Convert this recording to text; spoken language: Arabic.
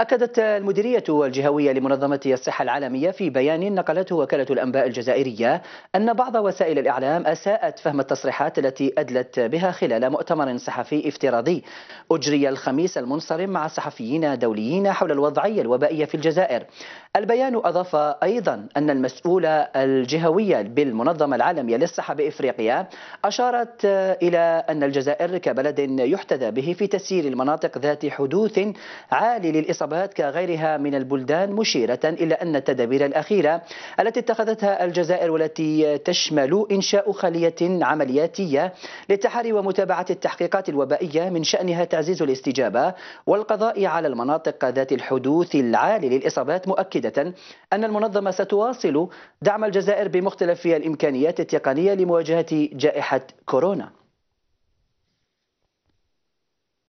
أكدت المديرية الجهوية لمنظمة الصحة العالمية في بيان نقلته وكالة الأنباء الجزائرية أن بعض وسائل الإعلام أساءت فهم التصريحات التي أدلت بها خلال مؤتمر صحفي افتراضي أجري الخميس المنصرم مع صحفيين دوليين حول الوضعية الوبائية في الجزائر. البيان أضاف أيضا أن المسؤولة الجهوية بالمنظمة العالمية للصحة بإفريقيا أشارت إلى أن الجزائر كبلد يحتذى به في تسيير المناطق ذات حدوث عالي للإصابة العقبات كغيرها من البلدان مشيرة إلى أن التدابير الأخيرة التي اتخذتها الجزائر والتي تشمل إنشاء خلية عملياتية للتحري ومتابعة التحقيقات الوبائية من شأنها تعزيز الاستجابة والقضاء على المناطق ذات الحدوث العالي للإصابات مؤكدة أن المنظمة ستواصل دعم الجزائر بمختلف الإمكانيات التقنية لمواجهة جائحة كورونا